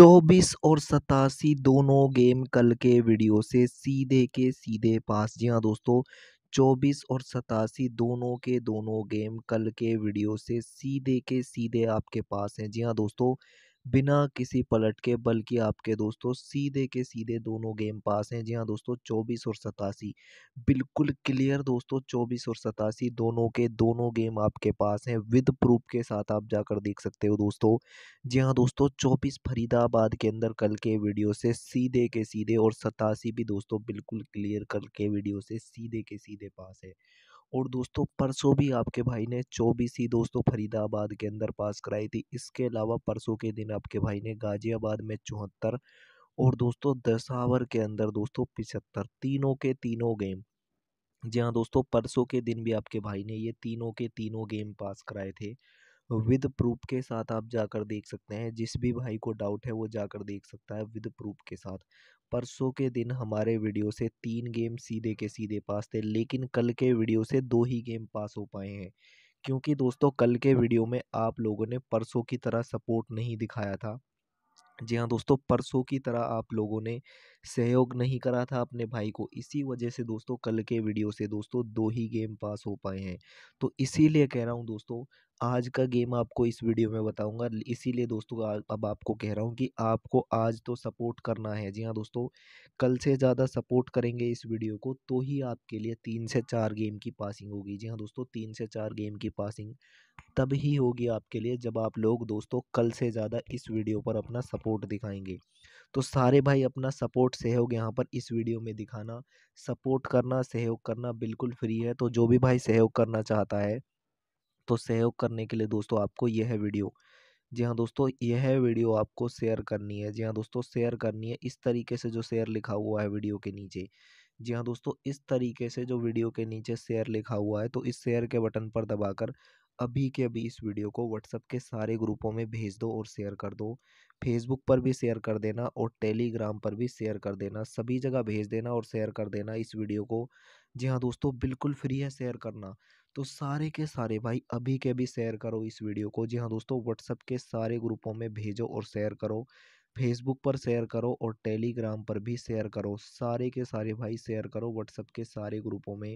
चौबीस और सतासी दोनों गेम कल के वीडियो से सीधे के सीधे पास जी हाँ दोस्तों चौबीस और सतासी दोनों के दोनों गेम कल के वीडियो से सीधे के सीधे आपके पास हैं जी हाँ दोस्तों बिना किसी पलट के बल्कि आपके दोस्तों सीधे के सीधे दोनों गेम पास हैं जी हाँ दोस्तों चौबीस और सतासी बिल्कुल क्लियर दोस्तों चौबीस और सतासी दोनों के दोनों गेम आपके पास हैं विद प्रूफ के साथ आप जाकर देख सकते हो दोस्तों जी हाँ दोस्तों चौबीस फरीदाबाद के अंदर कल के वीडियो से सीधे के सीधे और सतासी भी दोस्तों बिल्कुल क्लियर कल के वीडियो से सीधे के सीधे पास है और दोस्तों परसों भी आपके भाई ने चौबीस ही दोस्तों फरीदाबाद के अंदर पास कराई थी इसके अलावा परसों के दिन आपके भाई ने गाजियाबाद में चौहत्तर और दोस्तों दशावर के अंदर दोस्तों पिछहत्तर तीनों के तीनों गेम जी हाँ दोस्तों परसों के दिन भी आपके भाई ने ये तीनों के तीनों गेम पास कराए थे विद प्रूफ के साथ आप जाकर देख सकते हैं जिस भी भाई को डाउट है वो जाकर देख सकता है विद प्रूफ के साथ परसों के दिन हमारे वीडियो से तीन गेम सीधे के सीधे पास थे लेकिन कल के वीडियो से दो ही गेम पास हो पाए हैं क्योंकि दोस्तों कल के वीडियो में आप लोगों ने परसों की तरह सपोर्ट नहीं दिखाया था जी हाँ दोस्तों परसों की तरह आप लोगों ने सहयोग नहीं करा था अपने भाई को इसी वजह से दोस्तों कल के वीडियो से दोस्तों दो ही गेम पास हो पाए हैं तो इसीलिए कह रहा हूँ दोस्तों आज का गेम आपको इस वीडियो में बताऊंगा इसीलिए दोस्तों अब आपको कह रहा हूं कि आपको आज तो सपोर्ट करना है जी हाँ दोस्तों कल से ज़्यादा सपोर्ट करेंगे इस वीडियो को तो ही आपके लिए तीन से चार गेम की पासिंग होगी जी हाँ दोस्तों तीन से चार गेम की पासिंग तब ही होगी आपके लिए जब आप लोग दोस्तों कल से ज़्यादा इस वीडियो पर अपना सपोर्ट दिखाएंगे तो सारे भाई अपना सपोर्ट सहयोग यहाँ पर इस वीडियो में दिखाना सपोर्ट करना सहयोग करना बिल्कुल फ्री है तो जो भी भाई सहयोग करना चाहता है तो सहयोग करने के लिए दोस्तों आपको यह वीडियो जी हाँ दोस्तों यह वीडियो आपको शेयर करनी है जी हाँ दोस्तों शेयर करनी है इस तरीके से जो शेयर लिखा हुआ है वीडियो के नीचे जी हाँ दोस्तों इस तरीके से जो वीडियो के नीचे शेयर लिखा हुआ है तो इस शेयर के बटन पर दबाकर अभी के अभी इस वीडियो को व्हाट्सअप के सारे ग्रुपों में भेज दो और शेयर कर दो फेसबुक पर भी शेयर कर देना और टेलीग्राम पर भी शेयर कर देना सभी जगह भेज देना और शेयर कर देना इस वीडियो को जी हाँ दोस्तों बिल्कुल फ्री है शेयर करना तो सारे के सारे भाई अभी के अभी शेयर करो इस वीडियो को जी हाँ दोस्तों व्हाट्सअप के सारे ग्रुपों में भेजो और शेयर करो फेसबुक पर शेयर करो और टेलीग्राम पर भी शेयर करो सारे के सारे भाई शेयर करो व्हाट्सअप के सारे ग्रुपों में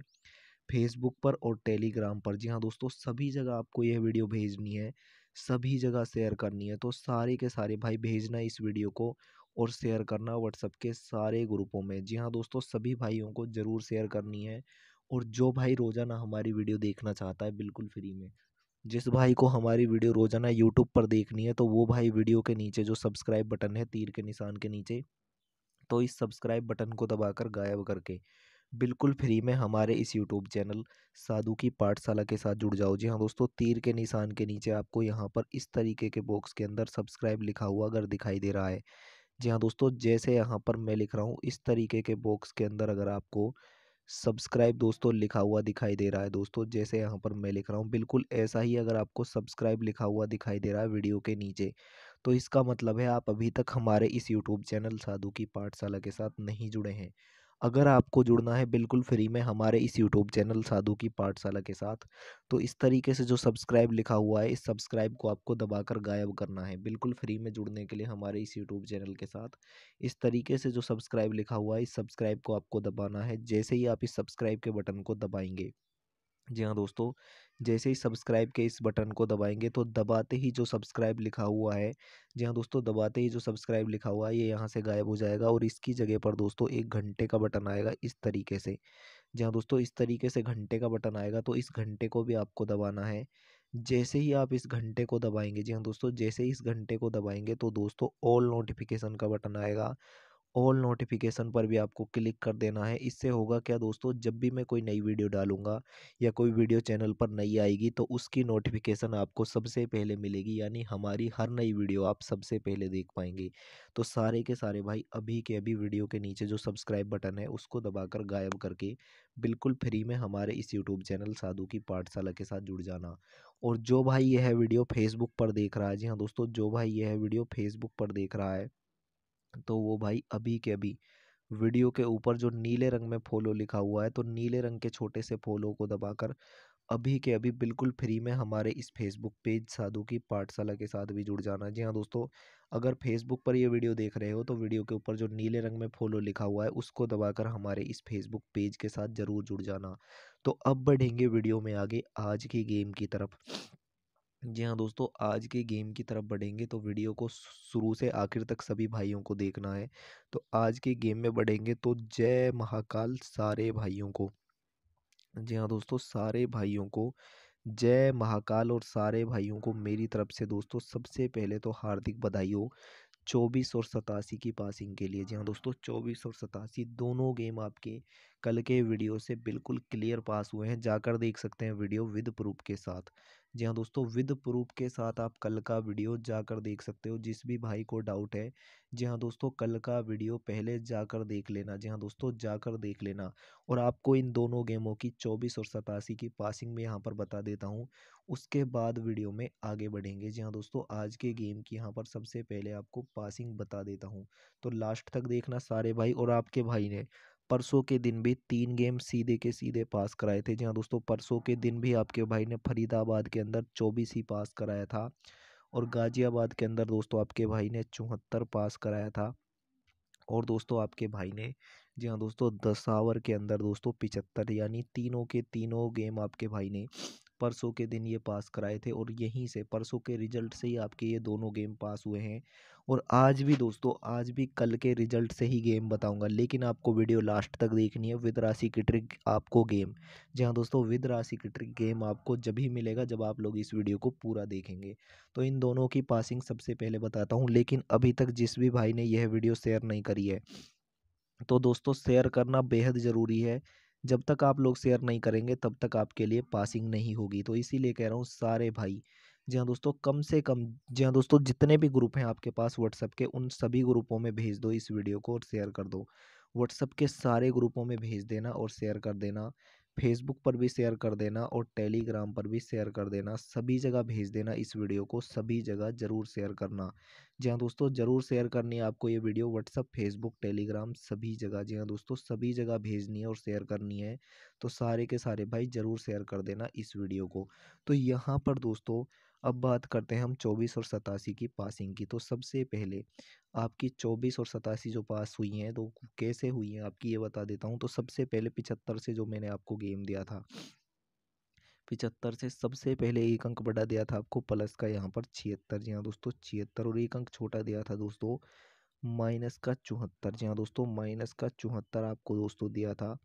फेसबुक पर और टेलीग्राम पर जी हाँ दोस्तों सभी जगह आपको यह वीडियो भेजनी है सभी जगह शेयर करनी है तो सारे के सारे भाई भेजना इस वीडियो को और शेयर करना व्हाट्सएप के सारे ग्रुपों में जी हाँ दोस्तों सभी भाइयों को ज़रूर शेयर करनी है और जो भाई रोज़ाना हमारी वीडियो देखना चाहता है बिल्कुल फ्री में जिस भाई को हमारी वीडियो रोज़ाना यूट्यूब पर देखनी है तो वो भाई वीडियो के नीचे जो सब्सक्राइब बटन है तीर के निशान के नीचे तो इस सब्सक्राइब बटन को दबाकर गायब करके बिल्कुल फ्री में हमारे इस यूट्यूब चैनल साधु की पाठशाला के साथ जुड़ जाओ जी हाँ दोस्तों तीर के निशान के नीचे आपको यहाँ पर इस तरीके के बॉक्स के अंदर सब्सक्राइब लिखा हुआ अगर दिखाई दे रहा है जी हाँ दोस्तों जैसे यहाँ पर मैं लिख रहा हूँ इस तरीके के बॉक्स के अंदर अगर आपको सब्सक्राइब दोस्तों लिखा हुआ दिखाई दे रहा है दोस्तों जैसे यहाँ पर मैं लिख रहा हूँ बिल्कुल ऐसा ही अगर आपको सब्सक्राइब लिखा हुआ दिखाई दे रहा है वीडियो के नीचे तो इसका मतलब है आप अभी तक हमारे इस यूट्यूब चैनल साधु की पाठशाला के साथ नहीं जुड़े हैं अगर आपको जुड़ना है बिल्कुल फ्री में हमारे इस यूट्यूब चैनल साधु की पाठशाला के साथ तो इस तरीके से जो सब्सक्राइब लिखा हुआ है इस सब्सक्राइब को आपको दबाकर गायब करना है बिल्कुल फ्री में जुड़ने के लिए हमारे इस यूट्यूब चैनल के साथ इस तरीके से जो सब्सक्राइब लिखा हुआ है इस सब्सक्राइब को आपको दबाना है जैसे ही आप इस सब्सक्राइब के बटन को दबाएंगे जी हाँ दोस्तों जैसे ही सब्सक्राइब के इस बटन को दबाएंगे तो दबाते ही जो सब्सक्राइब लिखा हुआ है जी हाँ दोस्तों दबाते ही जो सब्सक्राइब लिखा हुआ है ये यहाँ से गायब हो जाएगा और इसकी जगह पर दोस्तों एक घंटे का बटन आएगा इस तरीके से जी हाँ दोस्तों इस तरीके से घंटे का बटन आएगा तो इस घंटे को भी आपको दबाना है जैसे ही आप इस घंटे को दबाएंगे जी हाँ दोस्तों जैसे ही इस घंटे को दबाएंगे तो दोस्तों ऑल नोटिफिकेशन का बटन आएगा ऑल नोटिफिकेशन पर भी आपको क्लिक कर देना है इससे होगा क्या दोस्तों जब भी मैं कोई नई वीडियो डालूंगा या कोई वीडियो चैनल पर नई आएगी तो उसकी नोटिफिकेशन आपको सबसे पहले मिलेगी यानी हमारी हर नई वीडियो आप सबसे पहले देख पाएंगे तो सारे के सारे भाई अभी के अभी वीडियो के नीचे जो सब्सक्राइब बटन है उसको दबाकर गायब करके बिल्कुल फ्री में हमारे इस यूट्यूब चैनल साधु की पाठशाला के साथ जुड़ जाना और जो भाई यह वीडियो फेसबुक पर देख रहा है जी हाँ दोस्तों जो भाई यह वीडियो फेसबुक पर देख रहा है तो वो भाई अभी के अभी वीडियो के ऊपर जो नीले रंग में फॉलो लिखा हुआ है तो नीले रंग के छोटे से फॉलो को दबाकर अभी के अभी बिल्कुल फ्री में हमारे इस फेसबुक पेज साधु की पाठशाला के साथ भी जुड़ जाना जी हाँ दोस्तों अगर फेसबुक पर ये वीडियो देख रहे हो तो वीडियो के ऊपर जो नीले रंग में फॉलो लिखा हुआ है उसको दबाकर हमारे इस फेसबुक पेज के साथ ज़रूर जुड़ जाना तो अब बढ़ेंगे वीडियो में आगे आज की गेम की तरफ जी हाँ दोस्तों आज के गेम की तरफ बढ़ेंगे तो वीडियो को शुरू से आखिर तक सभी भाइयों को देखना है तो आज के गेम में बढ़ेंगे तो जय महाकाल सारे भाइयों को जी हाँ दोस्तों सारे भाइयों को जय महाकाल और सारे भाइयों को मेरी तरफ से दोस्तों सबसे पहले तो हार्दिक बधाई हो चौबीस और सतासी की पासिंग के लिए जी हाँ दोस्तों चौबीस और सतासी दोनों गेम आपके कल के वीडियो से बिल्कुल क्लियर पास हुए हैं जाकर देख सकते हैं वीडियो विद प्रूफ के साथ जी हाँ दोस्तों विद प्रूफ के साथ आप कल का वीडियो जाकर देख सकते हो जिस भी भाई को डाउट है जी हाँ दोस्तों कल का वीडियो पहले जाकर देख लेना जी हाँ दोस्तों जाकर देख लेना और आपको इन दोनों गेमों की चौबीस और सतासी की पासिंग में यहाँ पर बता देता हूँ उसके बाद वीडियो में आगे बढ़ेंगे जी हाँ दोस्तों आज के गेम की यहाँ पर सबसे पहले आपको पासिंग बता देता हूँ तो लास्ट तक देखना सारे भाई और आपके भाई ने परसों के दिन भी तीन गेम सीधे के सीधे पास कराए थे जी हाँ दोस्तों परसों के दिन भी आपके भाई ने फरीदाबाद के अंदर चौबीस ही पास कराया था और गाज़ियाबाद के अंदर दोस्तों आपके भाई ने चौहत्तर पास कराया था और दोस्तों आपके भाई ने जी हाँ दोस्तों दस आवर के अंदर दोस्तों पिचहत्तर यानी तीनों के तीनों गेम आपके भाई ने परसों के दिन ये पास कराए थे और यहीं से परसों के रिजल्ट से ही आपके ये दोनों गेम पास हुए हैं और आज भी दोस्तों आज भी कल के रिजल्ट से ही गेम बताऊंगा लेकिन आपको वीडियो लास्ट तक देखनी है विद राशि की ट्रिक आपको गेम जी हाँ दोस्तों विद राशि की ट्रिक गेम आपको जब ही मिलेगा जब आप लोग इस वीडियो को पूरा देखेंगे तो इन दोनों की पासिंग सबसे पहले बताता हूँ लेकिन अभी तक जिस भी भाई ने यह वीडियो शेयर नहीं करी है तो दोस्तों शेयर करना बेहद ज़रूरी है जब तक आप लोग शेयर नहीं करेंगे तब तक आपके लिए पासिंग नहीं होगी तो इसीलिए कह रहा हूँ सारे भाई जी हाँ दोस्तों कम से कम जी हाँ दोस्तों जितने भी ग्रुप हैं आपके पास व्हाट्सएप के उन सभी ग्रुपों में भेज दो इस वीडियो को और शेयर कर दो व्हाट्सएप के सारे ग्रुपों में भेज देना और शेयर कर देना फेसबुक पर भी शेयर कर देना और टेलीग्राम पर भी शेयर कर देना सभी जगह भेज देना इस वीडियो को सभी जगह ज़रूर शेयर करना जी हाँ दोस्तों ज़रूर शेयर करनी है आपको ये वीडियो व्हाट्सअप फेसबुक टेलीग्राम सभी जगह जी हाँ दोस्तों सभी जगह भेजनी है और शेयर करनी है तो सारे के सारे भाई ज़रूर शेयर कर देना इस वीडियो को तो यहाँ पर दोस्तों अब बात करते हैं हम चौबीस और सतासी की पासिंग की तो सबसे पहले आपकी चौबीस और सतासी जो पास हुई हैं तो कैसे हुई हैं आपकी ये बता देता हूँ तो सबसे पहले पिछहत्तर से जो मैंने आपको गेम दिया था पिचहत्तर से सबसे पहले एक अंक बड़ा दिया था आपको प्लस का यहाँ पर छिहत्तर जी हाँ दोस्तों छिहत्तर और एक अंक छोटा दिया था दोस्तों माइनस का चौहत्तर जी हाँ दोस्तों माइनस का चौहत्तर आपको दोस्तों दिया था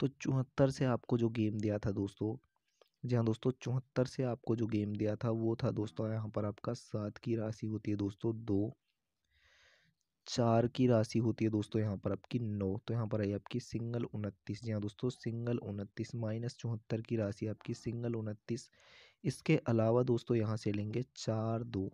तो चौहत्तर से आपको जो गेम दिया था दोस्तों जी हाँ दोस्तों चौहत्तर से आपको जो गेम दिया था वो था दोस्तों यहाँ पर आपका सात की राशि होती है दोस्तों दो चार की राशि होती है दोस्तों यहाँ पर आपकी नौ तो यहाँ पर आई आपकी सिंगल उनतीस जी हाँ दोस्तों सिंगल उनतीस माइनस चौहत्तर की राशि आपकी सिंगल उनतीस इसके अलावा दोस्तों यहाँ से लेंगे चार दो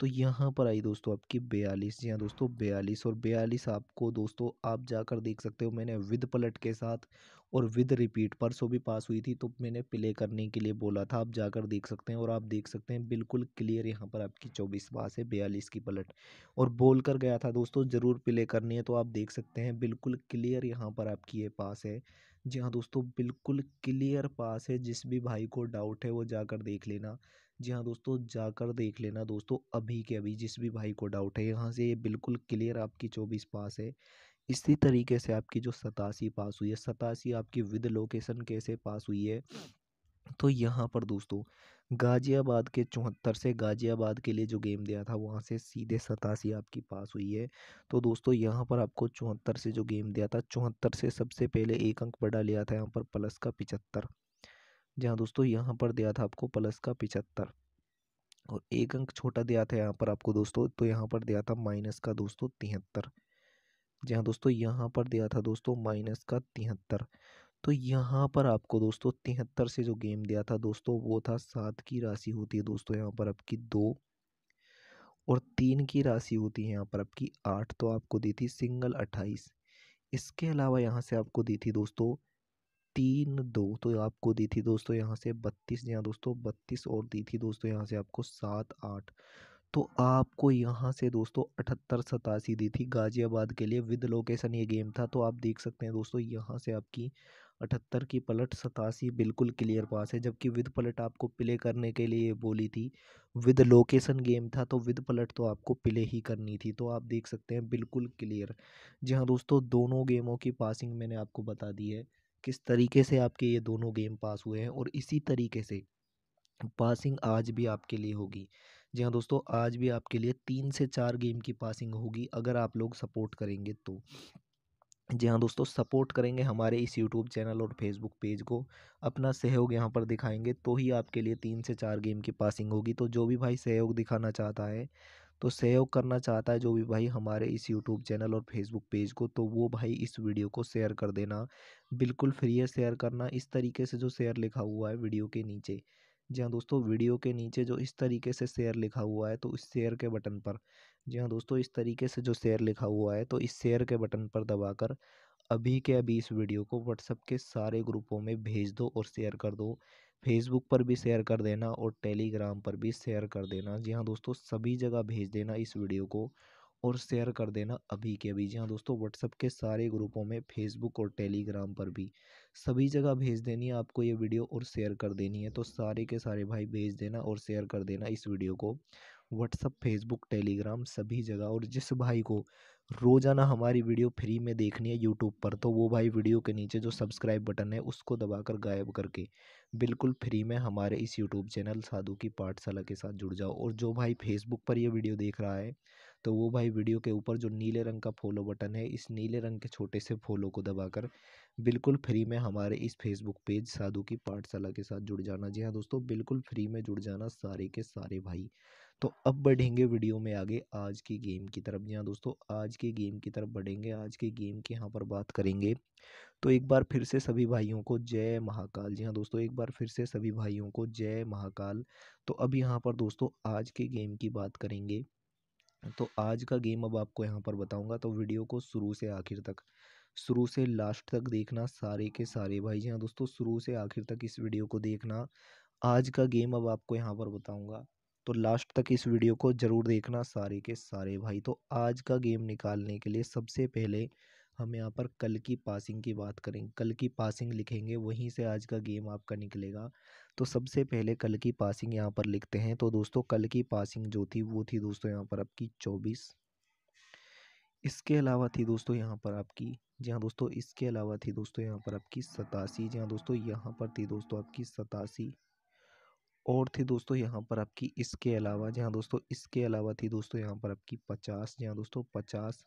तो यहाँ पर आई दोस्तों आपकी बयालीस जी हाँ दोस्तों बयालीस और बयालीस आपको दोस्तों आप जाकर देख सकते हो मैंने विद पलट के साथ और विद रिपीट परसों भी पास हुई थी तो मैंने प्ले करने के लिए बोला था आप जाकर देख सकते हैं और आप देख सकते हैं बिल्कुल क्लियर यहाँ पर आपकी चौबीस पास है बयालीस की पलट और बोल कर गया था दोस्तों ज़रूर प्ले करनी है तो आप देख सकते हैं बिल्कुल क्लियर यहाँ पर आपकी ये पास है जी हाँ दोस्तों बिल्कुल क्लियर पास है जिस भी भाई को डाउट है वो जाकर देख लेना जी हाँ दोस्तों जाकर देख लेना दोस्तों अभी के अभी जिस भी भाई को डाउट है यहाँ से ये बिल्कुल क्लियर आपकी चौबीस पास है इसी तरीके से आपकी जो सतासी पास हुई है सतासी आपकी विद लोकेशन कैसे पास हुई है तो यहाँ पर दोस्तों गाज़ियाबाद के चौहत्तर से गाज़ियाबाद के लिए जो गेम दिया था वहाँ से सीधे सतासी आपकी पास हुई है तो दोस्तों यहाँ पर आपको चौहत्तर से जो गेम दिया था चौहत्तर से सबसे पहले एक अंक बड़ा लिया था यहाँ पर प्लस का पिचहत्तर जहाँ दोस्तों यहाँ पर दिया था आपको प्लस का पिचहत्तर और एक अंक छोटा दिया था यहाँ पर आपको दोस्तों तो यहाँ पर दिया था माइनस का दोस्तों तिहत्तर जी हाँ दोस्तों यहाँ पर दिया था दोस्तों माइनस का तिहत्तर तो यहाँ पर आपको दोस्तों तिहत्तर से जो गेम दिया था दोस्तों वो था सात की राशि होती है दोस्तों यहाँ पर आपकी दो और तीन की राशि होती है यहाँ पर आपकी आठ तो आपको दी थी सिंगल अट्ठाईस इसके अलावा यहाँ से आपको दी थी दोस्तों तीन दो तो आपको दी थी दोस्तों यहाँ से बत्तीस यहाँ दोस्तों बत्तीस और दी थी दोस्तों यहाँ से आपको सात आठ तो आपको यहाँ से दोस्तों अठहत्तर सतासी दी थी गाज़ियाबाद के लिए विद लोकेशन ये गेम था तो आप देख सकते हैं दोस्तों यहाँ से आपकी अठहत्तर की पलट सतासी बिल्कुल क्लियर पास है जबकि विद पलट आपको प्ले करने के लिए बोली थी विद लोकेशन गेम था तो विद पलट तो आपको प्ले ही करनी थी तो आप देख सकते हैं बिल्कुल क्लियर जी हाँ दोस्तों दोनों गेमों की पासिंग मैंने आपको बता दी है किस तरीके से आपके ये दोनों गेम पास हुए हैं और इसी तरीके से पासिंग आज भी आपके लिए होगी जी हाँ दोस्तों आज भी आपके लिए तीन से चार गेम की पासिंग होगी अगर आप लोग सपोर्ट करेंगे तो जी हाँ दोस्तों सपोर्ट करेंगे हमारे इस यूट्यूब चैनल और फेसबुक पेज को अपना सहयोग यहाँ पर दिखाएंगे तो ही आपके लिए तीन से चार गेम की पासिंग होगी तो जो भी भाई सहयोग दिखाना चाहता है तो सहयोग करना चाहता है जो भी भाई हमारे इस यूट्यूब चैनल और फेसबुक पेज को तो वो भाई इस वीडियो को शेयर कर देना बिल्कुल फ्री है शेयर करना इस तरीके से जो शेयर लिखा हुआ है वीडियो के नीचे जी हाँ दोस्तों वीडियो के नीचे जो इस तरीके से शेयर लिखा हुआ है तो इस शेयर के बटन पर जी हाँ दोस्तों इस तरीके से जो शेयर लिखा हुआ है तो इस शेयर के बटन पर दबाकर अभी के अभी इस वीडियो को व्हाट्सएप के सारे ग्रुपों में भेज दो और शेयर कर दो फेसबुक पर भी शेयर कर देना और टेलीग्राम पर भी शेयर कर देना जी हाँ दोस्तों सभी जगह भेज देना इस वीडियो को और शेयर कर देना अभी के अभी जी हाँ दोस्तों व्हाट्सअप के सारे ग्रुपों में फेसबुक और टेलीग्राम पर भी सभी जगह भेज देनी है आपको ये वीडियो और शेयर कर देनी है तो सारे के सारे भाई भेज देना और शेयर कर देना इस वीडियो को व्हाट्सअप फेसबुक टेलीग्राम सभी जगह और जिस भाई को रोज़ाना हमारी वीडियो फ्री में देखनी है यूट्यूब पर तो वो भाई वीडियो के नीचे जो सब्सक्राइब बटन है उसको दबाकर गायब करके बिल्कुल फ्री में हमारे इस यूट्यूब चैनल साधु की पाठशाला के साथ जुड़ जाओ और जो भाई फेसबुक पर यह वीडियो देख रहा है तो वो भाई वीडियो के ऊपर जो नीले रंग का फॉलो बटन है इस नीले रंग के छोटे से फॉलो को दबाकर बिल्कुल फ्री में हमारे इस फेसबुक पेज साधु की पाठशाला के साथ जुड़ जाना जी हाँ दोस्तों बिल्कुल फ्री में जुड़ जाना सारे के सारे भाई तो अब बढ़ेंगे वीडियो में आगे आज की गेम की तरफ जी हाँ दोस्तों आज की गेम की तरफ बढ़ेंगे आज के गेम की यहाँ पर बात करेंगे तो एक बार फिर से सभी भाइयों को जय महाकाल जी हाँ दोस्तों एक बार फिर से सभी भाइयों को जय महाकाल तो अब यहाँ पर दोस्तों आज की गेम की बात करेंगे तो आज का गेम अब आपको यहाँ पर बताऊँगा तो वीडियो को शुरू से आखिर तक शुरू से लास्ट तक देखना सारे के सारे भाई जी हाँ दोस्तों शुरू से आखिर तक इस वीडियो को देखना आज का गेम अब आपको यहाँ पर बताऊँगा तो लास्ट तक इस वीडियो को ज़रूर देखना सारे के सारे भाई तो आज का गेम निकालने के लिए सबसे पहले हम यहाँ पर कल की पासिंग की बात करें कल की पासिंग लिखेंगे वहीं से आज का गेम आपका निकलेगा तो सबसे पहले कल की पासिंग यहाँ पर लिखते हैं तो दोस्तों कल की पासिंग जो थी वो थी दोस्तों यहाँ पर आपकी चौबीस इसके अलावा थी दोस्तों यहाँ पर आपकी जी हाँ दोस्तों इसके अलावा थी दोस्तों यहाँ पर आपकी सतासी जी हाँ दोस्तों यहाँ पर थी दोस्तों आपकी सतासी और थी दोस्तों यहाँ पर आपकी इसके अलावा जी हाँ दोस्तों इसके अलावा थी दोस्तों यहाँ पर आपकी पचास जी हाँ दोस्तों पचास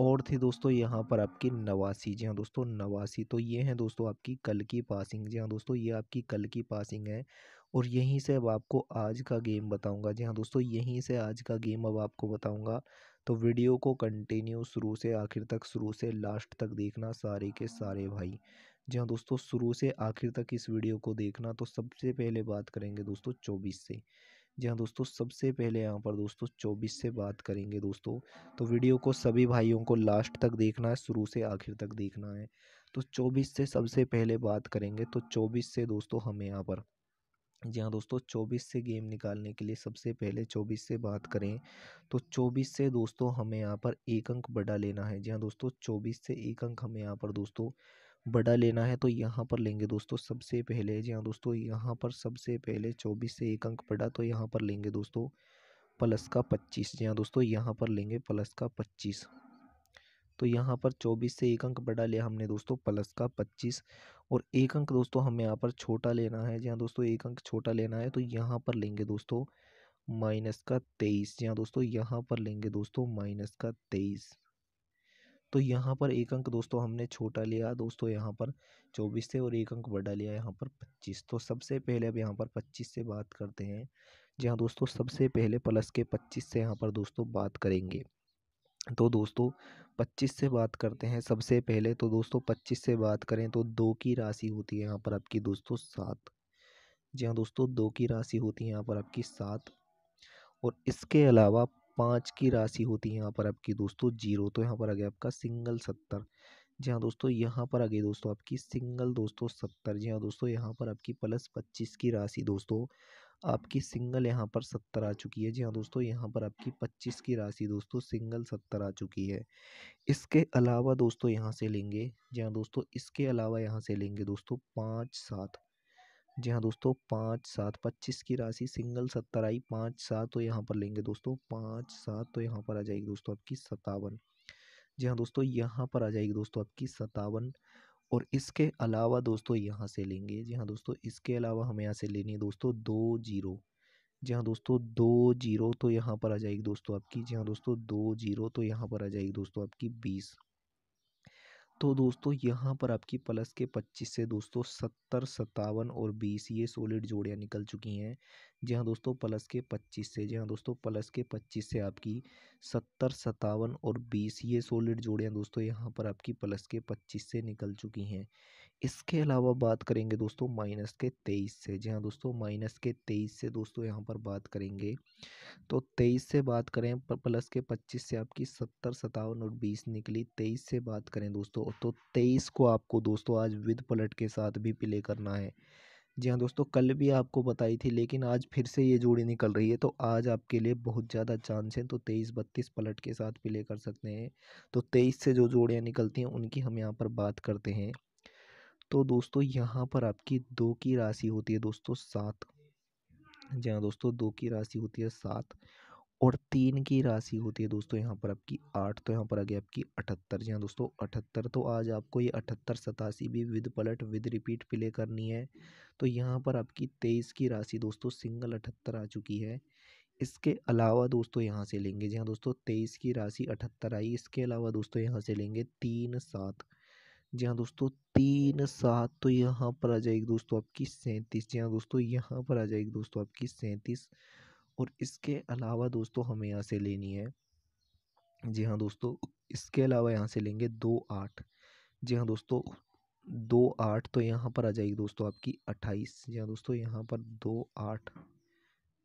और थी दोस्तों यहाँ पर आपकी नवासी जी हाँ दोस्तों नवासी तो ये हैं दोस्तों आपकी कल की पासिंग जी हाँ दोस्तों ये आपकी कल की पासिंग है और यहीं से अब आपको आज का गेम बताऊंगा जी हाँ दोस्तों यहीं से आज का गेम अब आपको बताऊंगा तो वीडियो को कंटिन्यू शुरू से आखिर तक शुरू से लास्ट तक देखना सारे के सारे भाई जी हाँ दोस्तों शुरू से आखिर तक इस वीडियो को देखना तो सबसे पहले बात करेंगे दोस्तों चौबीस से जी हाँ दोस्तों सबसे पहले यहाँ पर दोस्तों चौबीस से बात करेंगे दोस्तों तो वीडियो को सभी भाइयों को लास्ट तक देखना है शुरू से आखिर तक देखना है तो चौबीस से सबसे पहले बात करेंगे तो चौबीस से दोस्तों हमें यहाँ पर जी हाँ दोस्तों चौबीस से गेम निकालने के लिए सबसे पहले चौबीस से बात करें तो चौबीस से दोस्तों हमें यहाँ पर एक अंक बड़ा लेना है जी हाँ दोस्तों चौबीस से एक अंक हमें यहाँ पर दोस्तों बड़ा लेना है तो यहाँ पर लेंगे दोस्तों सबसे पहले जी हाँ दोस्तों यहाँ पर सबसे पहले चौबीस से एक अंक बड़ा तो यहाँ पर लेंगे दोस्तों प्लस का पच्चीस जी हाँ दोस्तों यहाँ पर लेंगे प्लस का पच्चीस तो यहाँ पर चौबीस से एक अंक बड़ा लिया हमने दोस्तों प्लस का पच्चीस और एक अंक दोस्तों हमें यहाँ पर छोटा लेना है जी हाँ दोस्तों एक अंक छोटा लेना है तो यहाँ पर लेंगे दोस्तों माइनस का तेईस जी हाँ दोस्तों यहाँ पर लेंगे दोस्तों माइनस का तेईस तो यहाँ पर एक अंक दोस्तों हमने छोटा लिया दोस्तों यहाँ पर चौबीस से और एक अंक बड़ा लिया यहाँ पर पच्चीस तो सबसे पहले अब यहाँ पर पच्चीस से बात करते हैं जी हाँ दोस्तों सबसे पहले प्लस के पच्चीस से यहाँ पर दोस्तों बात करेंगे तो दोस्तों पच्चीस से बात करते हैं सबसे पहले तो दोस्तों पच्चीस से बात करें तो दो की राशि होती है यहाँ पर आपकी दोस्तों सात जी हाँ दोस्तों दो की राशि होती है यहाँ पर आपकी सात और इसके अलावा पाँच की राशि होती है यहाँ पर आपकी दोस्तों जीरो तो यहाँ पर आ गया आपका सिंगल सत्तर जी हाँ दोस्तों यहाँ पर आ गई दोस्तों आपकी सिंगल दोस्तों सत्तर जी हाँ दोस्तों यहाँ पर आपकी प्लस पच्चीस की राशि दोस्तों आपकी सिंगल यहाँ पर सत्तर आ चुकी है जी हाँ दोस्तों यहाँ पर आपकी पच्चीस की राशि दोस्तों सिंगल सत्तर आ चुकी है इसके अलावा दोस्तों यहाँ से लेंगे जी हाँ दोस्तों इसके अलावा यहाँ से लेंगे दोस्तों पाँच सात जी हाँ दोस्तों पाँच सात पच्चीस की राशि सिंगल सत्तर आई पाँच सात तो यहाँ पर लेंगे दोस्तों पाँच सात तो यहाँ पर आ जाएगी दोस्तों आपकी सतावन जी हाँ दोस्तों यहाँ पर आ जाएगी दोस्तों आपकी सतावन और इसके अलावा दोस्तों यहाँ से लेंगे जी हाँ दोस्तों इसके अलावा हमें यहाँ से लेनी है दोस्तों दो जीरो जी हाँ दोस्तों दो जीरो तो यहाँ पर आ जाएगी दोस्तों आपकी जी हाँ दोस्तों दो जीरो तो यहाँ पर आ जाएगी दोस्तों आपकी बीस तो दोस्तों यहाँ पर आपकी प्लस के 25 से दोस्तों सत्तर सत्तावन और 20 ये सॉलिड जोड़ियाँ निकल चुकी हैं जी हाँ दोस्तों प्लस के 25 से जी हाँ दोस्तों प्लस के 25 से आपकी सत्तर सत्तावन और 20 ये सॉलिड जोड़ियाँ दोस्तों यहाँ पर आपकी प्लस के 25 से निकल चुकी हैं इसके अलावा बात करेंगे दोस्तों माइनस के तेईस से जी हाँ दोस्तों माइनस के तेईस से दोस्तों यहाँ पर बात करेंगे तो तेईस से बात करें प्लस के पच्चीस से आपकी सत्तर सतावन और बीस निकली तेईस से बात करें दोस्तों तो तेईस को आपको दोस्तों आज विद पलट के साथ भी प्ले करना है जी हाँ दोस्तों कल भी आपको बताई थी लेकिन आज फिर से ये जोड़ी निकल रही है तो आज आपके लिए बहुत ज़्यादा चांस हैं तो तेईस बत्तीस पलट के साथ प्ले कर सकते हैं तो तेईस से जो जोड़ियाँ निकलती हैं उनकी हम यहाँ पर बात करते हैं तो दोस्तों यहाँ पर आपकी दो की राशि होती है दोस्तों सात जी हाँ दोस्तों दो की राशि होती है सात और तीन की राशि होती है दोस्तों यहाँ पर आपकी आठ तो यहाँ पर आ गया आपकी अठहत्तर जी हाँ दोस्तों अठहत्तर तो आज आपको ये अठहत्तर सतासी भी विद पलट विद रिपीट प्ले करनी है तो यहाँ पर आपकी तेईस की राशि दोस्तों सिंगल अठहत्तर आ चुकी है इसके अलावा दोस्तों यहाँ से लेंगे जी हाँ दोस्तों तेईस की राशि अठहत्तर आई इसके अलावा दोस्तों यहाँ से लेंगे तीन सात जी हाँ दोस्तों तीन सात तो यहाँ पर आ जाएगी दोस्तों आपकी सैंतीस जी हाँ दोस्तों यहाँ पर आ जाएगी दोस्तों आपकी सैंतीस और इसके अलावा दोस्तों हमें यहाँ से लेनी है जी हाँ दोस्तों इसके अलावा यहाँ से लेंगे दो आठ जी हाँ दोस्तों दो आठ तो यहाँ पर आ जाएगी दोस्तों आपकी अट्ठाईस जी हाँ दोस्तों यहाँ पर दो आठ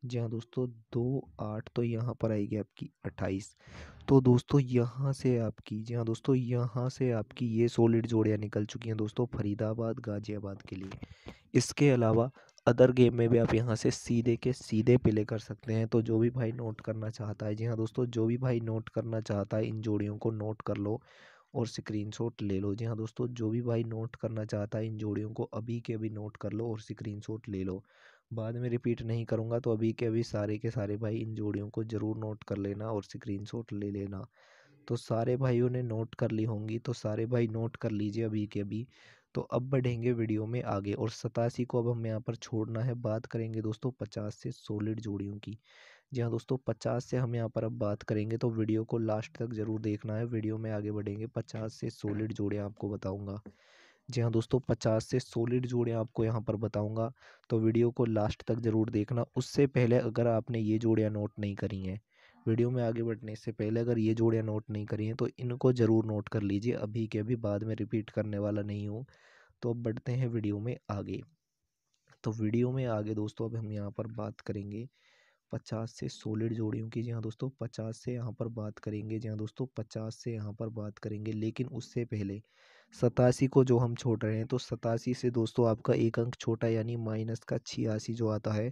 जी हाँ दोस्तों दो आठ तो यहाँ पर आएगी आपकी अट्ठाईस तो दोस्तों यहाँ से आपकी जी हाँ दोस्तों यहाँ से आपकी ये सोलिड जोड़ियाँ निकल चुकी हैं दोस्तों फरीदाबाद गाज़ियाबाद के लिए इसके अलावा अदर गेम में भी आप यहाँ से सीधे के सीधे प्ले कर सकते हैं तो जो भी भाई नोट करना चाहता है जी हाँ दोस्तों जो भी भाई नोट करना चाहता है इन जोड़ियों को नोट कर लो और स्क्रीन ले लो जी हाँ दोस्तों जो भी भाई नोट करना चाहता है इन जोड़ियों को अभी के अभी नोट कर लो और स्क्रीन ले लो बाद में रिपीट नहीं करूँगा तो अभी के अभी सारे के सारे भाई इन जोड़ियों को ज़रूर नोट कर लेना और स्क्रीन ले लेना तो सारे भाइयों ने नोट कर ली होंगी तो सारे भाई नोट कर लीजिए अभी के अभी तो अब बढ़ेंगे वीडियो में आगे और सतासी को अब हमें यहाँ पर छोड़ना है बात करेंगे दोस्तों पचास से सोलिड जोड़ियों की जी हाँ दोस्तों पचास से हम यहाँ पर अब बात करेंगे तो वीडियो को लास्ट तक ज़रूर देखना है वीडियो में आगे बढ़ेंगे पचास से सोलिड जोड़ियाँ आपको बताऊँगा जी हाँ दोस्तों 50 से सोलिड जोड़े आपको यहाँ पर बताऊँगा तो वीडियो को लास्ट तक ज़रूर देखना उससे पहले अगर आपने ये जोड़ियाँ नोट नहीं करी हैं वीडियो में आगे बढ़ने से पहले अगर ये जोड़ियाँ नोट नहीं करी हैं तो इनको ज़रूर नोट कर लीजिए अभी के अभी बाद में रिपीट करने वाला नहीं हूँ तो अब बढ़ते हैं वीडियो में आगे तो वीडियो में आगे दोस्तों अब हम यहाँ पर बात करेंगे पचास से सोलिड जोड़ियों की जी हाँ दोस्तों पचास से यहाँ पर बात करेंगे जी हाँ दोस्तों पचास से यहाँ पर बात करेंगे लेकिन उससे पहले सतासी को जो हम छोड़ रहे हैं तो सतासी से दोस्तों आपका एक अंक छोटा यानी माइनस का छियासी जो आता है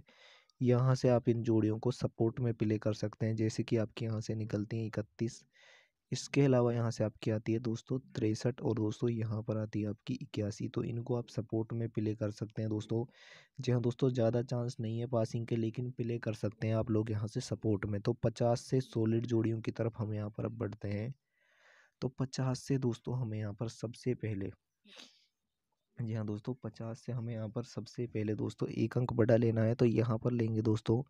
यहाँ से आप इन जोड़ियों को सपोर्ट में प्ले कर सकते हैं जैसे कि आपके यहाँ से निकलती हैं इकतीस इसके अलावा यहाँ से आपकी आती है दोस्तों तिरसठ और दोस्तों यहाँ पर आती है आपकी इक्यासी तो इनको आप सपोर्ट में प्ले कर सकते हैं दोस्तों जी हाँ दोस्तों ज़्यादा चांस नहीं है पासिंग के लेकिन प्ले कर सकते हैं आप लोग यहाँ से सपोर्ट में तो पचास से सोलिड जोड़ियों की तरफ हम यहाँ पर अब बढ़ते हैं तो पचास से दोस्तों हमें यहाँ पर सबसे पहले जी हाँ दोस्तों पचास से हमें यहाँ पर सबसे पहले दोस्तों एक अंक बड़ा लेना है तो यहाँ पर लेंगे दोस्तों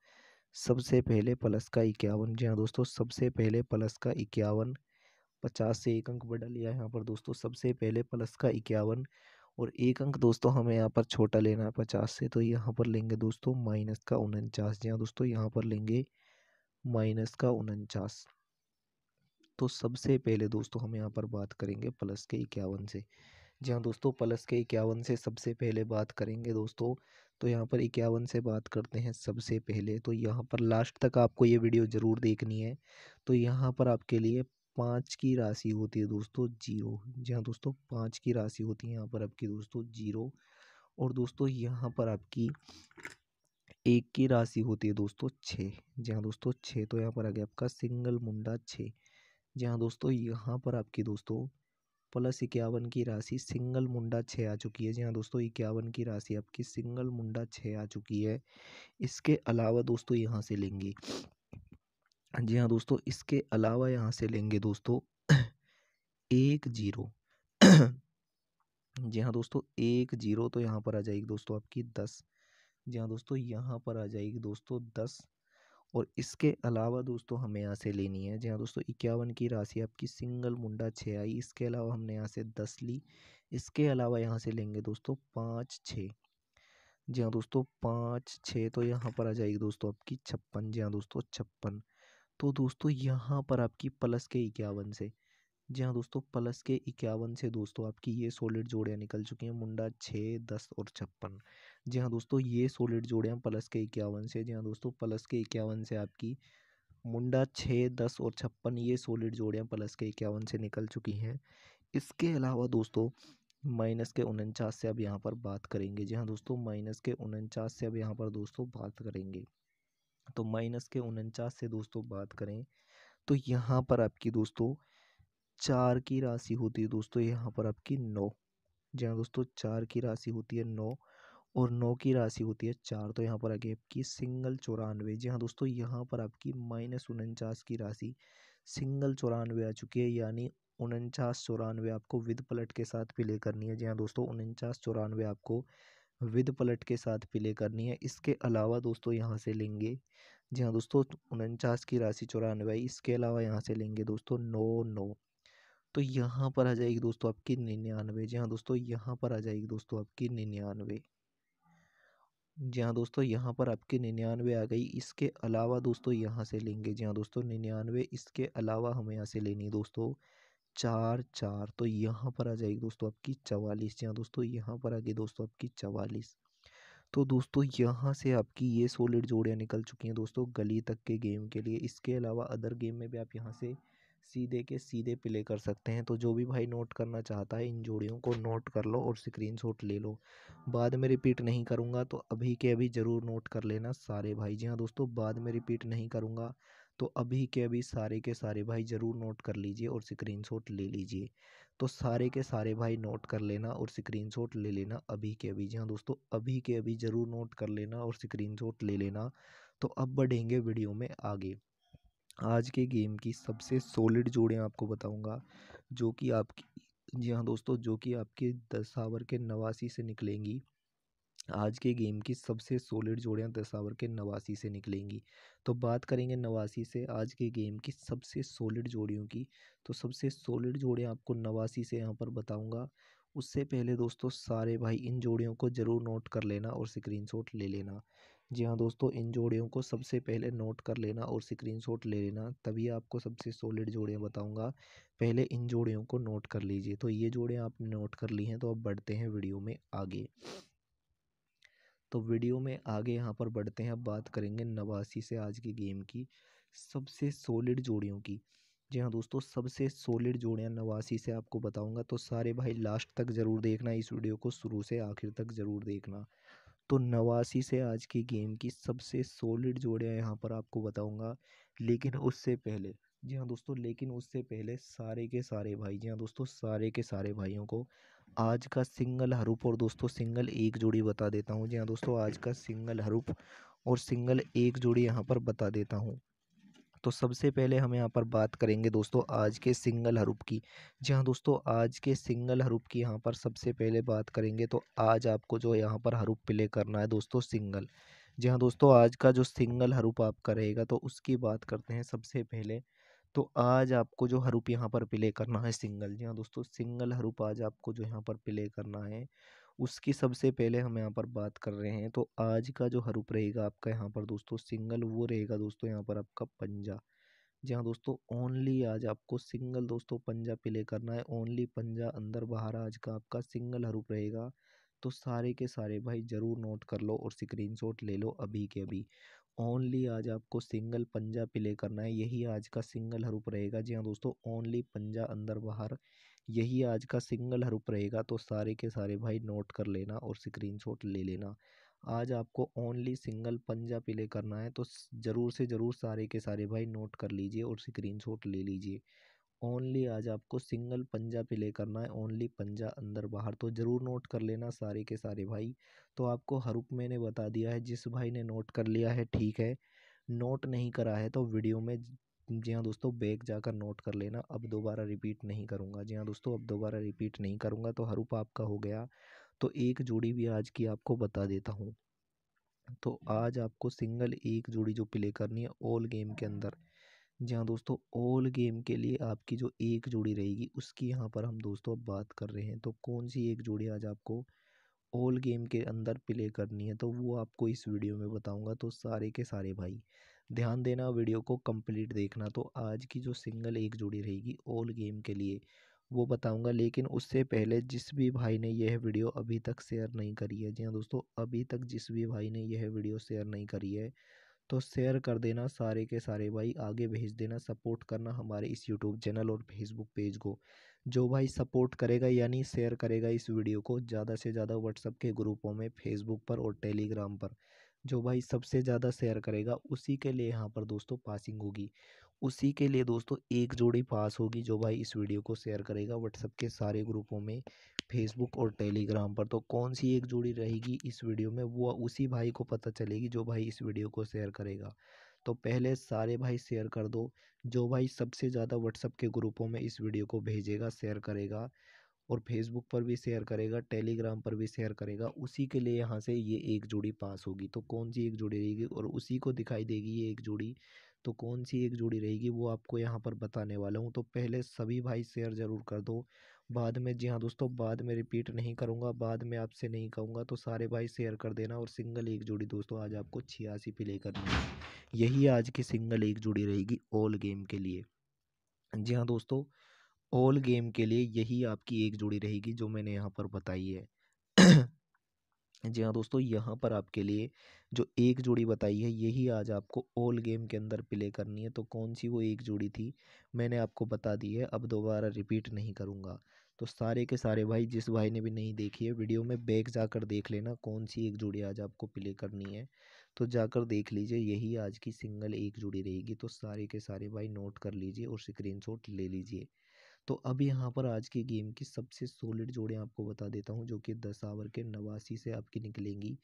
सबसे पहले प्लस का इक्यावन जी हाँ दोस्तों सबसे पहले प्लस का इक्यावन पचास से एक अंक बड़ा लिया है यहाँ पर दोस्तों सबसे पहले प्लस का इक्यावन और एक अंक दोस्तों हमें यहाँ पर छोटा लेना है पचास से तो यहाँ पर लेंगे दोस्तों माइनस का उनचास जी हाँ दोस्तों यहाँ पर लेंगे माइनस का उनचास तो सबसे पहले दोस्तों हम यहाँ पर बात करेंगे प्लस के इक्यावन से जी हाँ दोस्तों प्लस के इक्यावन से सबसे पहले बात करेंगे दोस्तों तो यहाँ पर इक्यावन से बात करते हैं सबसे पहले तो यहाँ पर लास्ट तक आपको ये वीडियो ज़रूर देखनी है तो यहाँ पर आपके लिए पाँच की राशि होती है दोस्तों जीरो जी हाँ दोस्तों पाँच की राशि होती है यहाँ पर आपकी दोस्तों जीरो और दोस्तों यहाँ पर आपकी एक की राशि होती है दोस्तों छः जी हाँ दोस्तों छः तो यहाँ पर आ गया आपका सिंगल मुंडा छः जी हाँ दोस्तों यहाँ पर आपकी दोस्तों प्लस इक्यावन की राशि सिंगल मुंडा छः आ चुकी है जी हाँ दोस्तों इक्यावन की राशि आपकी सिंगल मुंडा छः आ चुकी है इसके अलावा दोस्तों यहाँ से लेंगे जी हाँ दोस्तों इसके अलावा यहाँ से लेंगे दोस्तों एक जीरो जी हाँ दोस्तों एक जीरो तो यहाँ पर आ जाएगी दोस्तों आपकी दस जी हाँ दोस्तों यहाँ पर आ जाएगी दोस्तों दस और इसके अलावा दोस्तों हमें यहाँ से लेनी है जी हाँ दोस्तों इक्यावन की राशि आपकी सिंगल मुंडा छः आई इसके अलावा हमने यहाँ से दस ली इसके अलावा यहाँ से लेंगे दोस्तों पाँच छः जी हाँ दोस्तों पाँच छः तो यहाँ पर आ जाएगी दोस्तों आपकी छप्पन जी हाँ दोस्तों छप्पन तो दोस्तों यहाँ पर आपकी प्लस के इक्यावन से जी हाँ दोस्तों प्लस के इक्यावन से दोस्तों आपकी ये सॉलिड जोड़ियाँ निकल चुकी हैं मुंडा छः दस और छप्पन जी हाँ दोस्तों ये सोलिड जोड़े हैं प्लस के इक्यावन से जी हाँ दोस्तों प्लस के इक्यावन से आपकी मुंडा छः दस और छप्पन ये जोड़े हैं प्लस के इक्यावन से निकल चुकी हैं इसके अलावा दोस्तों माइनस के उनचास से अब यहाँ पर बात करेंगे जी हाँ दोस्तों माइनस के उनचास से अब यहाँ पर दोस्तों बात करेंगे तो माइनस के उनचास से दोस्तों बात करें तो यहाँ पर आपकी दोस्तों चार की राशि होती है दोस्तों यहाँ पर आपकी नौ जी हाँ दोस्तों चार की राशि होती है नौ और नौ की राशि होती है चार तो यहाँ पर आ गई आपकी सिंगल चौरानवे जी हाँ दोस्तों यहाँ पर आपकी माइनस उनचास की राशि सिंगल चौरानवे आ चुकी है यानी उनचास चौरानवे आपको विद पलट के साथ प्ले करनी है जी हाँ दोस्तों उनचास चौरानवे आपको विद पलट के साथ प्ले करनी है इसके अलावा दोस्तों यहाँ से लेंगे जी हाँ दोस्तों उनचास की राशि चौरानवे इसके अलावा यहाँ से लेंगे दोस्तों नौ नौ तो यहाँ पर आ जाएगी दोस्तों आपकी निन्यानवे जी हाँ दोस्तों यहाँ पर आ जाएगी दोस्तों आपकी निन्यानवे जी हाँ दोस्तों यहाँ पर आपकी निन्यानवे आ गई इसके अलावा दोस्तों यहाँ से लेंगे जी हाँ दोस्तों निन्यानवे इसके अलावा हमें यहाँ से लेनी है दोस्तों चार चार तो यहाँ पर आ जाएगी दोस्तों आपकी चवालीस जी हाँ दोस्तों यहाँ पर आ गई दोस्तों आपकी चवालीस तो दोस्तों यहाँ से आपकी ये सोलिड जोड़ियाँ निकल चुकी हैं दोस्तों गली तक के गेम के लिए इसके अलावा अदर गेम में भी आप यहाँ से सीधे के सीधे प्ले कर सकते हैं तो जो भी भाई नोट करना चाहता है इन जोड़ियों को नोट कर लो और स्क्रीन ले लो बाद में रिपीट नहीं करूँगा तो अभी के अभी ज़रूर नोट कर लेना सारे भाई जी हाँ दोस्तों बाद में रिपीट नहीं करूँगा तो अभी के अभी सारे के सारे भाई ज़रूर नोट कर लीजिए और शॉट ले लीजिए तो सारे के सारे भाई नोट कर लेना और शॉट ले लेना अभी के अभी जी हाँ दोस्तों अभी के अभी ज़रूर नोट कर लेना और शॉट ले लेना तो अब बढ़ेंगे वीडियो में आगे आज के गेम की सबसे सॉलिड जोड़ें आपको बताऊंगा जो कि आपकी जी हाँ दोस्तों जो कि आपके दस आवर के नवासी से निकलेंगी आज के गेम की सबसे सॉलिड जोड़ियाँ दस आवर के नवासी से निकलेंगी तो बात करेंगे नवासी से आज के गेम की सबसे सॉलिड जोड़ियों की तो सबसे सॉलिड जोड़ियाँ आपको नवासी से यहाँ पर बताऊँगा उससे पहले दोस्तों सारे भाई इन जोड़ियों को ज़रूर नोट कर लेना और स्क्रीनशॉट ले लेना जी हाँ दोस्तों इन जोड़ियों को सबसे पहले नोट कर लेना और स्क्रीनशॉट ले लेना तभी आपको सबसे सॉलिड जोड़ियाँ बताऊंगा पहले इन जोड़ियों को नोट कर लीजिए तो ये जोड़ियाँ आपने नोट कर ली हैं तो अब बढ़ते हैं वीडियो में आगे तो वीडियो में आगे यहाँ पर बढ़ते हैं अब बात करेंगे नवासी से आज की गेम की सबसे सॉलिड जोड़ियों की जी हाँ दोस्तों सबसे सॉलिड जोड़ियाँ नवासी से आपको बताऊंगा तो सारे भाई लास्ट तक ज़रूर देखना इस वीडियो को शुरू से आखिर तक ज़रूर देखना तो नवासी से आज की गेम की सबसे सॉलिड जोड़ियाँ यहाँ पर आपको बताऊँगा लेकिन उससे पहले जी हाँ दोस्तों लेकिन उससे पहले सारे के सारे भाई जी हाँ दोस्तों सारे के सारे भाइयों को आज का सिंगल हरूप और दोस्तों सिंगल एक जोड़ी बता देता हूँ जी हाँ दोस्तों आज का सिंगल हरूप और सिंगल एक जोड़ी यहाँ पर बता देता हूँ तो सबसे पहले हम यहाँ पर बात करेंगे दोस्तों आज के सिंगल हरूप की जी हाँ दोस्तों आज के सिंगल हरूप की यहाँ पर सबसे पहले बात करेंगे तो आज आपको जो यहाँ पर हरूप प्ले करना है दोस्तों सिंगल जी हाँ दोस्तों आज का जो सिंगल हरूप आपका रहेगा तो उसकी बात करते हैं सबसे पहले तो आज आपको जो हरूप यहाँ पर प्ले करना है सिंगल जी हाँ दोस्तों सिंगल हरूप आज आपको जो यहाँ पर प्ले करना है उसकी सबसे पहले हम यहाँ पर बात कर रहे हैं तो आज का जो हरूप रहेगा आपका यहाँ पर दोस्तों सिंगल वो रहेगा दोस्तों यहाँ पर आपका पंजा जी हाँ दोस्तों ओनली आज आपको सिंगल दोस्तों पंजा प्ले करना है ओनली पंजा अंदर बाहर आज का आपका सिंगल हरूप रहेगा तो सारे के सारे भाई ज़रूर नोट कर लो और स्क्रीन ले लो अभी के अभी ओनली आज आपको सिंगल पंजा प्ले करना है यही आज का सिंगल हरूप रहेगा जी हाँ दोस्तों ओनली पंजा अंदर बाहर यही आज का सिंगल हरूफ रहेगा तो सारे के सारे भाई नोट कर लेना और स्क्रीनशॉट ले लेना आज आपको ओनली सिंगल पंजा प्ले करना है तो ज़रूर से ज़रूर सारे के सारे भाई नोट कर लीजिए और स्क्रीनशॉट ले लीजिए ओनली आज आपको सिंगल पंजा प्ले करना है ओनली पंजा अंदर बाहर तो ज़रूर नोट कर लेना सारे के सारे भाई तो आपको हरूप मैंने बता दिया है जिस भाई ने नोट कर लिया है ठीक है नोट नहीं करा है तो वीडियो में जी हाँ दोस्तों बैग जाकर नोट कर लेना अब दोबारा रिपीट नहीं करूँगा जी हाँ दोस्तों अब दोबारा रिपीट नहीं करूँगा तो हरूप आपका हो गया तो एक जोड़ी भी आज की आपको बता देता हूँ तो आज आपको सिंगल एक जोड़ी जो प्ले करनी है ऑल गेम के अंदर जी हाँ दोस्तों ऑल गेम के लिए आपकी जो एक जोड़ी रहेगी उसकी यहाँ पर हम दोस्तों अब बात कर रहे हैं तो कौन सी एक जोड़ी आज आपको ऑल गेम के अंदर प्ले करनी है तो वो आपको इस वीडियो में बताऊंगा तो सारे के सारे भाई ध्यान देना वीडियो को कंप्लीट देखना तो आज की जो सिंगल एक जोड़ी रहेगी ऑल गेम के लिए वो बताऊंगा लेकिन उससे पहले जिस भी भाई ने यह वीडियो अभी तक शेयर नहीं करी है जी हाँ दोस्तों अभी तक जिस भी भाई ने यह वीडियो शेयर नहीं करी है तो शेयर कर देना सारे के सारे भाई आगे भेज देना सपोर्ट करना हमारे इस यूट्यूब चैनल और फेसबुक पेज को जो भाई सपोर्ट करेगा यानी शेयर करेगा इस वीडियो को ज़्यादा से ज़्यादा व्हाट्सअप के ग्रुपों में फेसबुक पर और टेलीग्राम पर जो भाई सबसे ज़्यादा शेयर करेगा उसी के लिए यहाँ पर दोस्तों पासिंग होगी उसी के लिए दोस्तों एक जोड़ी पास होगी जो भाई इस वीडियो को शेयर करेगा व्हाट्सएप के सारे ग्रुपों में फेसबुक और टेलीग्राम पर तो कौन सी एक जोड़ी रहेगी इस वीडियो में वो उसी भाई को पता चलेगी जो भाई इस वीडियो को शेयर करेगा तो पहले सारे भाई शेयर कर दो जो भाई सबसे ज़्यादा व्हाट्सएप के ग्रुपों में इस वीडियो को भेजेगा शेयर करेगा और फेसबुक पर भी शेयर करेगा टेलीग्राम पर भी शेयर करेगा उसी के लिए यहाँ से ये एक जोड़ी पास होगी तो कौन सी एक जोड़ी रहेगी और उसी को दिखाई देगी ये एक जोड़ी तो कौन सी एक जोड़ी रहेगी वो आपको यहाँ पर बताने वाला हूँ तो पहले सभी भाई शेयर ज़रूर कर दो बाद में जी हाँ दोस्तों बाद में रिपीट नहीं करूँगा बाद में आपसे नहीं कहूँगा तो सारे भाई शेयर कर देना और सिंगल एक जोड़ी दोस्तों आज आपको छियासी प्ले करनी है यही आज की सिंगल एक जोड़ी रहेगी ऑल गेम के लिए जी हाँ दोस्तों ऑल गेम के लिए यही आपकी एक जोड़ी रहेगी जो मैंने यहाँ पर बताई है जी हाँ दोस्तों यहाँ पर आपके लिए जो एक जोड़ी बताई है यही आज आपको ऑल गेम के अंदर प्ले करनी है तो कौन सी वो एक जोड़ी थी मैंने आपको बता दी है अब दोबारा रिपीट नहीं करूँगा तो सारे के सारे भाई जिस भाई ने भी नहीं देखी है वीडियो में बैग जाकर देख लेना कौन सी एक जोड़ी आज आपको प्ले करनी है तो जाकर देख लीजिए यही आज की सिंगल एक जोड़ी रहेगी तो सारे के सारे भाई नोट कर लीजिए और स्क्रीन ले लीजिए तो अब यहाँ पर आज के गेम की सबसे सोलिड जोड़ें आपको बता देता हूँ जो कि दस आवर के नवासी से आपकी निकलेंगी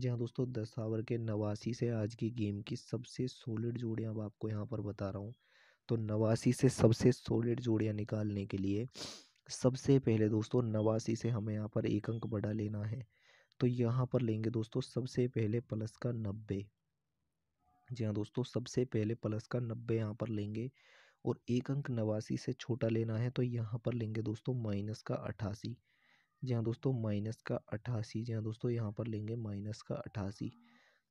जी हाँ दोस्तों दस आवर के नवासी से आज की गेम की सबसे सोलिड जोड़ियाँ अब आपको यहाँ पर बता रहा हूँ तो नवासी से सबसे सोलिड जोड़ियाँ निकालने के लिए सबसे पहले दोस्तों नवासी से हमें यहाँ पर एक अंक बड़ा लेना है तो यहाँ पर लेंगे दोस्तों सबसे पहले प्लस का नब्बे जी हाँ दोस्तों सबसे पहले प्लस का नब्बे यहाँ पर लेंगे और एक अंक नवासी से छोटा लेना है तो यहाँ पर लेंगे दोस्तों माइनस का अट्ठासी जी हाँ दोस्तों माइनस का अट्ठासी जी हाँ दोस्तों यहाँ पर लेंगे माइनस का अट्ठासी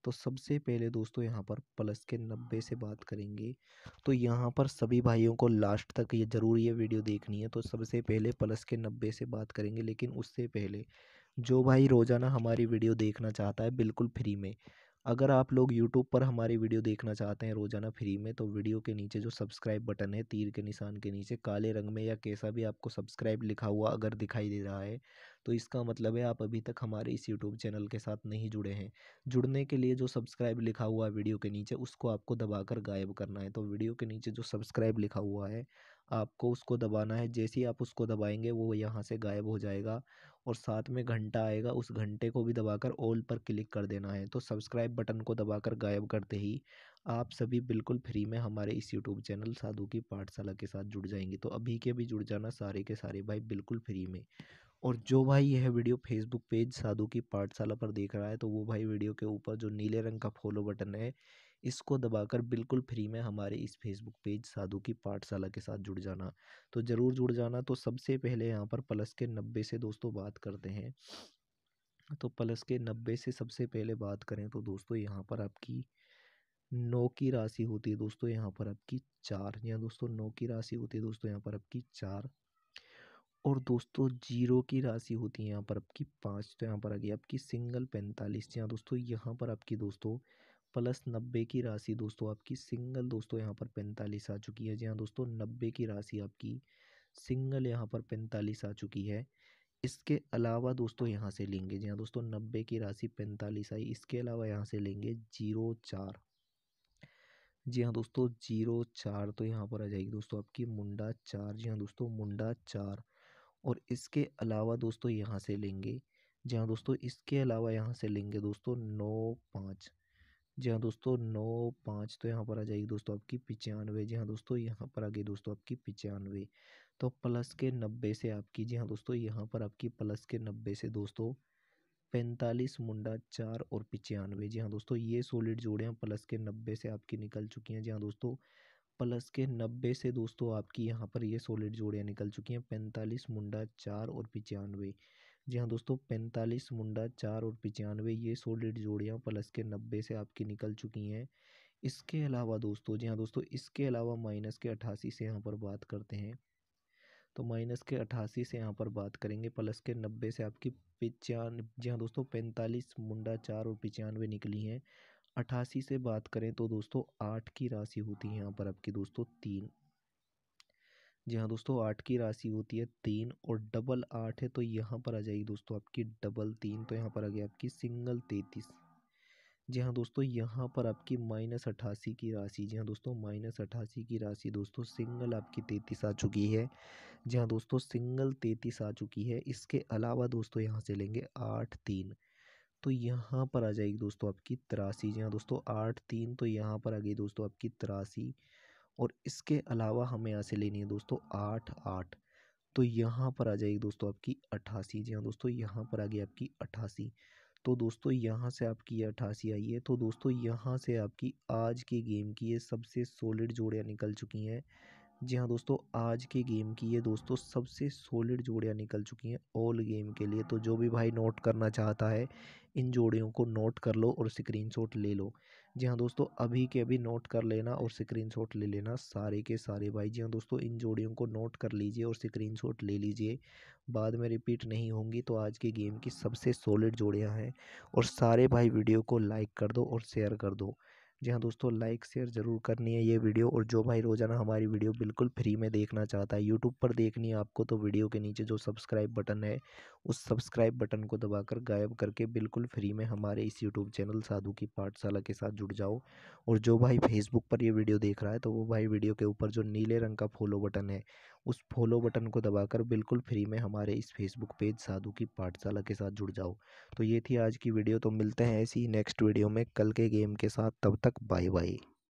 तो सबसे पहले दोस्तों यहाँ पर प्लस के नब्बे से बात करेंगे तो यहाँ पर सभी भाइयों को लास्ट तक ये ज़रूर ये वीडियो देखनी है तो सबसे पहले प्लस के नब्बे से बात करेंगे लेकिन उससे पहले जो भाई रोज़ाना हमारी वीडियो देखना चाहता है बिल्कुल फ्री में अगर आप लोग यूट्यूब पर हमारी वीडियो देखना चाहते हैं रोज़ाना फ्री में तो वीडियो के नीचे जो सब्सक्राइब बटन है तीर के निशान के नीचे काले रंग में या कैसा भी आपको सब्सक्राइब लिखा हुआ अगर दिखाई दे रहा है तो इसका मतलब है आप अभी तक हमारे इस यूट्यूब चैनल के साथ नहीं जुड़े हैं जुड़ने के लिए जो सब्सक्राइब लिखा हुआ है वीडियो के नीचे उसको आपको दबाकर गायब करना है तो वीडियो के नीचे जो सब्सक्राइब लिखा हुआ है आपको उसको दबाना है जैसे ही आप उसको दबाएंगे वो यहाँ से गायब हो जाएगा और साथ में घंटा आएगा उस घंटे को भी दबाकर ऑल पर क्लिक कर देना है तो सब्सक्राइब बटन को दबाकर गायब करते ही आप सभी बिल्कुल फ्री में हमारे इस यूट्यूब चैनल साधु की पाठशाला के साथ जुड़ जाएंगे तो अभी के भी जुड़ जाना सारे के सारे भाई बिल्कुल फ्री में और जो भाई यह वीडियो फेसबुक पेज साधु की पाठशाला पर देख रहा है तो वो भाई वीडियो के ऊपर जो नीले रंग का फॉलो बटन है इसको दबाकर बिल्कुल फ्री में हमारे इस फेसबुक पेज साधु की पाठशाला के साथ जुड़ जाना तो ज़रूर जुड़ जाना तो सबसे पहले यहाँ पर प्लस के नब्बे से दोस्तों बात करते हैं तो प्लस के नब्बे से सबसे पहले बात करें तो दोस्तों यहाँ पर आपकी नौ की राशि होती है दोस्तों यहाँ पर आपकी चार या दोस्तों नौ की राशि होती है दोस्तों यहाँ पर आपकी चार और दोस्तों जीरो की राशि होती है यहाँ पर आपकी पाँच तो यहाँ पर आ गई आपकी सिंगल पैंतालीस यहाँ दोस्तों यहाँ पर आपकी दोस्तों प्लस नब्बे की राशि दोस्तों आपकी सिंगल दोस्तों यहाँ पर पैंतालीस आ चुकी है जी हाँ दोस्तों नब्बे की राशि आपकी सिंगल यहाँ पर पैंतालीस आ चुकी है इसके अलावा दोस्तों यहाँ से लेंगे जी हाँ दोस्तों नब्बे की राशि पैंतालीस आई इसके अलावा यहाँ से लेंगे जीरो चार जी हाँ दोस्तों जीरो चार तो यहाँ पर आ जाएगी दोस्तों आपकी मुंडा चार जी हाँ दोस्तों मुंडा चार और इसके अलावा दोस्तों यहाँ से लेंगे जी हाँ दोस्तों इसके अलावा यहाँ से लेंगे दोस्तों नौ पाँच जी हाँ दोस्तों नौ पाँच तो यहाँ पर आ जाएगी दोस्तों आपकी पचानवे जी हाँ दोस्तों यहाँ पर आ गई दोस्तों आपकी पचानवे तो प्लस के नब्बे से आपकी जी हाँ दोस्तों यहाँ पर आपकी प्लस के नब्बे से दोस्तों पैंतालीस मुंडा चार और पचानवे जी हाँ दोस्तों ये सॉलिड जोड़े हैं प्लस के नब्बे से आपकी निकल चुकी हैं जी हाँ दोस्तों प्लस के नब्बे से दोस्तों आपकी यहाँ पर ये सॉलिड जोड़ियाँ निकल चुकी हैं पैंतालीस मुंडा चार और पचानवे जी हाँ दोस्तों पैंतालीस मुंडा चार और पचानवे ये डेढ़ जोड़ियाँ प्लस के नब्बे से आपकी निकल चुकी हैं इसके अलावा दोस्तों जी हाँ दोस्तों इसके अलावा माइनस के अट्ठासी से यहाँ पर बात करते हैं तो माइनस के अट्ठासी से यहाँ पर बात करेंगे प्लस के नब्बे से आपकी पचान जी हाँ दोस्तों पैंतालीस मुंडा चार और पचानवे निकली हैं अट्ठासी से बात करें तो दोस्तों आठ की राशि होती है यहाँ पर आपकी दोस्तों तीन जी हाँ दोस्तों आठ की राशि होती है तीन और डबल आठ है तो यहाँ पर आ जाएगी दोस्तों आपकी डबल तीन तो यहाँ पर आ गई आपकी सिंगल तैतीस जी हाँ दोस्तों यहाँ पर आपकी माइनस अट्ठासी की राशि जी हाँ दोस्तों माइनस अट्ठासी की राशि दोस्तों सिंगल आपकी तैतीस आ चुकी है जी हाँ दोस्तों सिंगल तैतीस आ चुकी है इसके अलावा दोस्तों यहाँ से लेंगे आठ तीन तो यहाँ पर आ जाएगी दोस्तों आपकी तिरासी जी हाँ दोस्तों आठ तीन तो यहाँ पर आ गई दोस्तों आपकी तिरासी और इसके अलावा हमें यहाँ से लेनी है दोस्तों आठ आठ तो यहाँ पर आ जाएगी दोस्तों आपकी अट्ठासी जी हाँ दोस्तों यहाँ पर आ गई आपकी अट्ठासी तो दोस्तों यहाँ से आपकी ये अट्ठासी आई है तो दोस्तों यहाँ से आपकी आज के गेम की ये सबसे सॉलिड जोड़ियाँ निकल चुकी हैं जी हाँ दोस्तों आज के गेम की ये दोस्तों सबसे सॉलिड जोड़ियाँ निकल चुकी हैं ऑल गेम के लिए तो जो भी भाई नोट करना चाहता है इन जोड़ियों को नोट कर लो और स्क्रीन ले लो जी हाँ दोस्तों अभी के अभी नोट कर लेना और स्क्रीन ले लेना सारे के सारे भाई जी हाँ दोस्तों इन जोड़ियों को नोट कर लीजिए और स्क्रीन ले लीजिए बाद में रिपीट नहीं होंगी तो आज के गेम की सबसे सॉलिड जोड़ियाँ हैं और सारे भाई वीडियो को लाइक कर दो और शेयर कर दो जी हाँ दोस्तों लाइक शेयर ज़रूर करनी है ये वीडियो और जो भाई रोज़ाना हमारी वीडियो बिल्कुल फ्री में देखना चाहता है यूट्यूब पर देखनी है आपको तो वीडियो के नीचे जो सब्सक्राइब बटन है उस सब्सक्राइब बटन को दबाकर गायब करके बिल्कुल फ्री में हमारे इस यूट्यूब चैनल साधु की पाठशाला के साथ जुड़ जाओ और जो भाई फेसबुक पर ये वीडियो देख रहा है तो वो भाई वीडियो के ऊपर जो नीले रंग का फॉलो बटन है उस फॉलो बटन को दबाकर बिल्कुल फ्री में हमारे इस फेसबुक पेज साधु की पाठशाला के साथ जुड़ जाओ तो ये थी आज की वीडियो तो मिलते हैं ऐसी नेक्स्ट वीडियो में कल के गेम के साथ तब तक बाय बाय